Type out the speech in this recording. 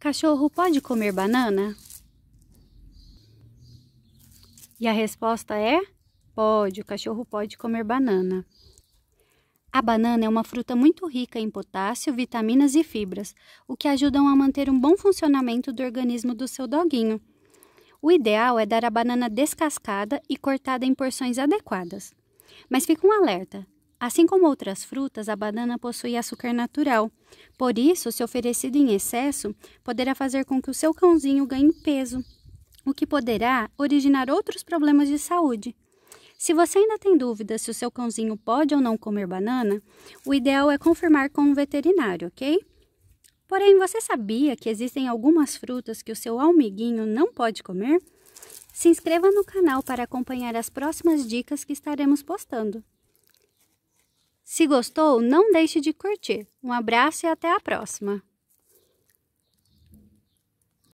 Cachorro pode comer banana? E a resposta é: pode, o cachorro pode comer banana. A banana é uma fruta muito rica em potássio, vitaminas e fibras, o que ajudam a manter um bom funcionamento do organismo do seu doguinho. O ideal é dar a banana descascada e cortada em porções adequadas. Mas fica um alerta: Assim como outras frutas, a banana possui açúcar natural. Por isso, se oferecido em excesso, poderá fazer com que o seu cãozinho ganhe peso, o que poderá originar outros problemas de saúde. Se você ainda tem dúvida se o seu cãozinho pode ou não comer banana, o ideal é confirmar com um veterinário, ok? Porém, você sabia que existem algumas frutas que o seu almiguinho não pode comer? Se inscreva no canal para acompanhar as próximas dicas que estaremos postando. Se gostou, não deixe de curtir. Um abraço e até a próxima!